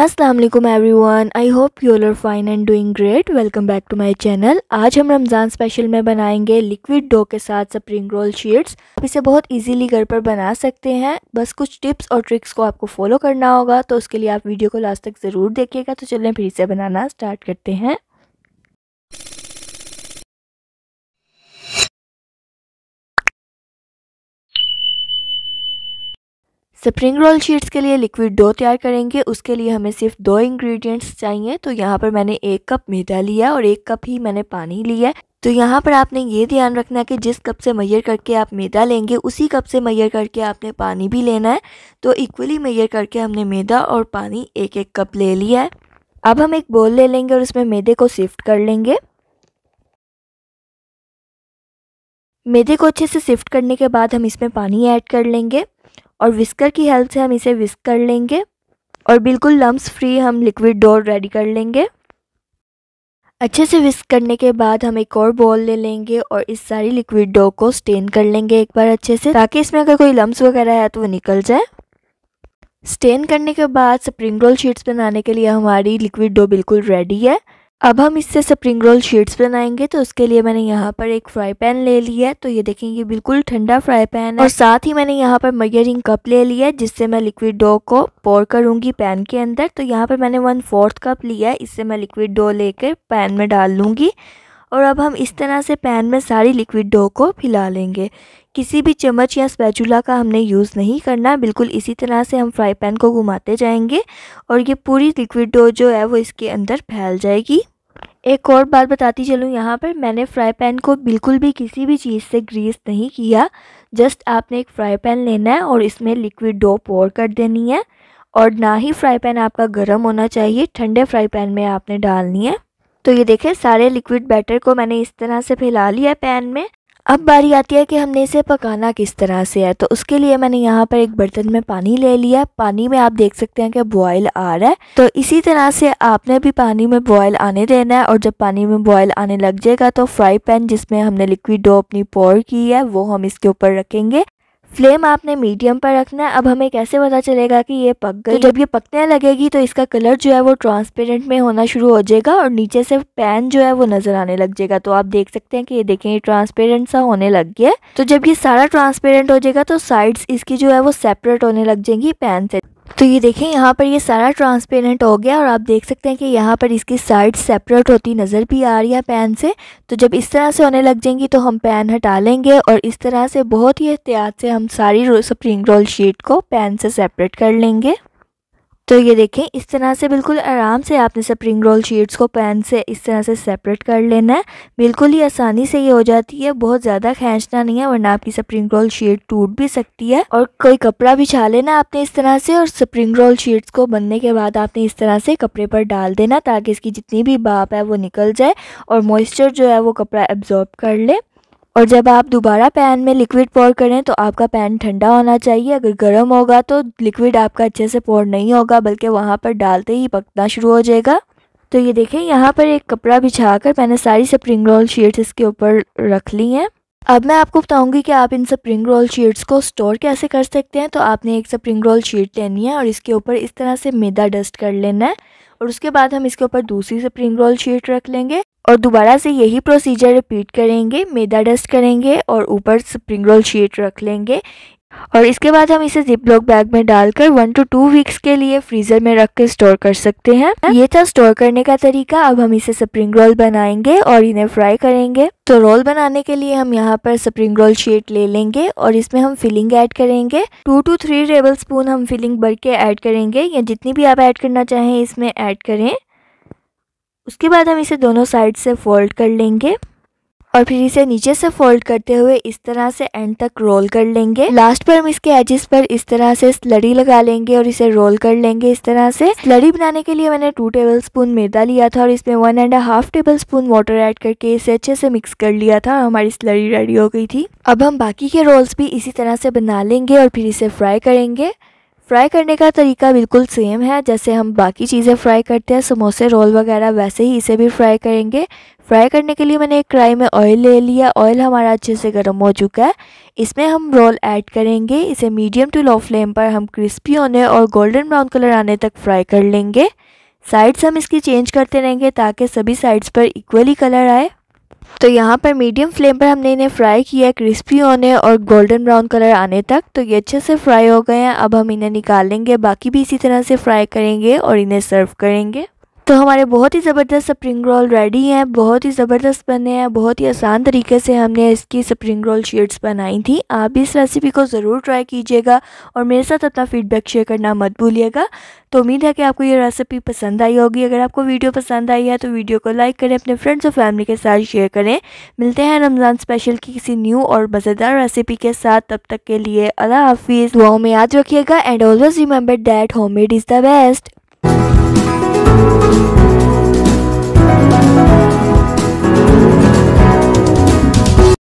Aslam everyone I hope you all are fine and doing great welcome back to my channel आज हम Ramzan special में बनाएंगे liquid dough के साथ स्प्रिंग रोल शीट्स आप इसे बहुत ईजीली घर पर बना सकते हैं बस कुछ टिप्स और ट्रिक्स को आपको फॉलो करना होगा तो उसके लिए आप वीडियो को लास्ट तक ज़रूर देखिएगा तो चलें फिर इसे बनाना स्टार्ट करते हैं स्प्रिंग रोल शीट्स के लिए लिक्विड डो तैयार करेंगे उसके लिए हमें सिर्फ दो इंग्रेडिएंट्स चाहिए तो यहाँ पर मैंने एक कप मैदा लिया और एक कप ही मैंने पानी लिया है तो यहाँ पर आपने ये ध्यान रखना है कि जिस कप से मैयर करके आप मैदा लेंगे उसी कप से मैयर करके आपने पानी भी लेना है तो इक्वली मैयर करके हमने मैदा और पानी एक एक कप ले लिया है अब हम एक बोल ले लेंगे और उसमें मैदे को सिफ्ट कर लेंगे मैदे को अच्छे से सिफ्ट करने के बाद हम इसमें पानी ऐड कर लेंगे और विस्कर की हेल्प से हम इसे विस्क कर लेंगे और बिल्कुल लम्स फ्री हम लिक्विड डो रेडी कर लेंगे अच्छे से विस्क करने के बाद हम एक और बॉल ले लेंगे और इस सारी लिक्विड डो को स्टेन कर लेंगे एक बार अच्छे से ताकि इसमें अगर कोई लम्स वगैरह है तो वो निकल जाए स्टेन करने के बाद स्प्रिंग रोल शीट्स बनाने के लिए हमारी लिक्विड डो बिल्कुल रेडी है अब हम इससे स्प्रिंग रोल शीट्स बनाएंगे तो उसके लिए मैंने यहाँ पर एक फ्राई पैन ले लिया है तो ये देखें ये बिल्कुल ठंडा फ्राई पैन है और साथ ही मैंने यहाँ पर मयरिंग कप ले लिया है जिससे मैं लिक्विड डो को पोर करूँगी पैन के अंदर तो यहाँ पर मैंने वन फोर्थ कप लिया है इससे मैं लिक्विड डो लेकर पैन में डाल लूँगी और अब हम इस तरह से पैन में सारी लिक्विड डो को फिला लेंगे किसी भी चम्मच या स्पैचूला का हमने यूज़ नहीं करना बिल्कुल इसी तरह से हम फ्राई पैन को घुमाते जाएंगे और ये पूरी लिक्विड डो जो है वो इसके अंदर फैल जाएगी एक और बात बताती चलूँ यहाँ पर मैंने फ्राई पैन को बिल्कुल भी किसी भी चीज़ से ग्रीस नहीं किया जस्ट आपने एक फ्राई पैन लेना है और इसमें लिक्विड डो पोर कर देनी है और ना ही फ्राई पैन आपका गर्म होना चाहिए ठंडे फ्राई पैन में आपने डालनी है तो ये देखें सारे लिक्विड बैटर को मैंने इस तरह से फैला लिया पैन में अब बारी आती है कि हमने इसे पकाना किस तरह से है तो उसके लिए मैंने यहाँ पर एक बर्तन में पानी ले लिया पानी में आप देख सकते हैं कि बॉयल आ रहा है तो इसी तरह से आपने भी पानी में बॉयल आने देना है और जब पानी में बॉयल आने लग जाएगा तो फ्राई पैन जिसमें हमने लिक्विड डो अपनी पोर की है वो हम इसके ऊपर रखेंगे फ्लेम आपने मीडियम पर रखना है अब हमें कैसे पता चलेगा कि ये पक गई तो जब ये पकने लगेगी तो इसका कलर जो है वो ट्रांसपेरेंट में होना शुरू हो जाएगा और नीचे से पैन जो है वो नज़र आने लग जाएगा तो आप देख सकते हैं कि ये देखें ये ट्रांसपेरेंट सा होने लग गया तो जब ये सारा ट्रांसपेरेंट हो जाएगा तो साइड्स इसकी जो है वो सेपरेट होने लग जाएंगी पैन से तो ये देखें यहाँ पर ये सारा ट्रांसपेरेंट हो गया और आप देख सकते हैं कि यहाँ पर इसकी साइड सेपरेट होती नज़र भी आ रही है पैन से तो जब इस तरह से होने लग जाएंगी तो हम पैन हटा लेंगे और इस तरह से बहुत ही एहतियात से हम सारी स्प्रिंग रोल शीट को पैन से सेपरेट कर लेंगे तो ये देखें इस तरह से बिल्कुल आराम से आपने स्प्रिंग रोल शीट्स को पैन से इस तरह से सेपरेट कर लेना है बिल्कुल ही आसानी से ये हो जाती है बहुत ज़्यादा खींचना नहीं है वरना आपकी स्प्रिंग रोल शीट टूट भी सकती है और कोई कपड़ा भी छा लेना आपने इस तरह से और स्प्रिंग रोल शीट्स को बनने के बाद आपने इस तरह से कपड़े पर डाल देना ताकि इसकी जितनी भी बाप है वो निकल जाए और मॉइस्चर जो है वो कपड़ा एब्जॉर्ब कर ले और जब आप दोबारा पैन में लिक्विड पोर करें तो आपका पैन ठंडा होना चाहिए अगर गर्म होगा तो लिक्विड आपका अच्छे से पोर नहीं होगा बल्कि वहाँ पर डालते ही पकना शुरू हो जाएगा तो ये देखें यहाँ पर एक कपड़ा बिछा कर मैंने सारी स्प्रिंग रोल शीट्स इसके ऊपर रख ली हैं अब मैं आपको बताऊंगी कि आप इन स्प्रिंग रोल शीट्स को स्टोर कैसे कर सकते हैं तो आपने एक स्प्रिंग रोल शीट लेनी है और इसके ऊपर इस तरह से मैदा डस्ट कर लेना है और उसके बाद हम इसके ऊपर दूसरी स्प्रिंग रोल शीट रख लेंगे और दोबारा से यही प्रोसीजर रिपीट करेंगे मैदा डस्ट करेंगे और ऊपर स्प्रिंग रोल शीट रख लेंगे और इसके बाद हम इसे जिप लॉक बैग में डालकर वन टू टू वीक्स के लिए फ्रीजर में रख कर स्टोर कर सकते हैं ये था स्टोर करने का तरीका अब हम इसे स्प्रिंग रोल बनाएंगे और इन्हें फ्राई करेंगे तो रोल बनाने के लिए हम यहाँ पर स्प्रिंग रोल शीट ले लेंगे और इसमें हम फिलिंग ऐड करेंगे two two three tablespoon हम फिलिंग भर के ऐड करेंगे या जितनी भी आप ऐड करना चाहें इसमें ऐड करें उसके बाद हम इसे दोनों साइड से फोल्ड कर लेंगे और फिर इसे नीचे से फोल्ड करते हुए इस तरह से एंड तक रोल कर लेंगे लास्ट पर हम इसके एजेस पर इस तरह से स्लरी लगा लेंगे और इसे रोल कर लेंगे इस तरह से स्लरी बनाने के लिए मैंने टू टेबल स्पून मैदा लिया था और इसमें one and half tablespoon water add करके इसे अच्छे से मिक्स कर लिया था और हमारी स्लरी रेडी हो गई थी अब हम बाकी के रोल्स भी इसी तरह से बना लेंगे और फिर इसे फ्राई करेंगे फ्राई करने का तरीका बिल्कुल सेम है जैसे हम बाकी चीज़ें फ्राई करते हैं समोसे रोल वगैरह वैसे ही इसे भी फ्राई करेंगे फ्राई करने के लिए मैंने एक कढ़ाई में ऑयल ले लिया ऑयल हमारा अच्छे से गर्म हो चुका है इसमें हम रोल ऐड करेंगे इसे मीडियम टू लो फ्लेम पर हम क्रिस्पी होने और गोल्डन ब्राउन कलर आने तक फ्राई कर लेंगे साइड्स हम इसकी चेंज करते रहेंगे ताकि सभी साइड्स पर इक्वली कलर आए तो यहाँ पर मीडियम फ्लेम पर हमने इन्हें फ्राई किया है क्रिस्पी होने और गोल्डन ब्राउन कलर आने तक तो ये अच्छे से फ्राई हो गए हैं अब हम इन्हें निकालेंगे बाकी भी इसी तरह से फ्राई करेंगे और इन्हें सर्व करेंगे तो हमारे बहुत ही ज़बरदस्त स्प्रिंग रोल रेडी हैं बहुत ही ज़बरदस्त बने हैं बहुत ही आसान तरीके से हमने इसकी स्प्रिंग रोल शीट्स बनाई थी आप भी इस रेसिपी को ज़रूर ट्राई कीजिएगा और मेरे साथ अपना फीडबैक शेयर करना मत भूलिएगा तो उम्मीद है कि आपको ये रेसिपी पसंद आई होगी अगर आपको वीडियो पसंद आई है तो वीडियो को लाइक करें अपने फ्रेंड्स और फैमिली के साथ शेयर करें मिलते हैं रमज़ान स्पेशल की किसी न्यू और मज़ेदार रेसिपी के साथ तब तक के लिए अला हाफिज़ दुआओं में याद रखिएगा and always remember that homemade is the best you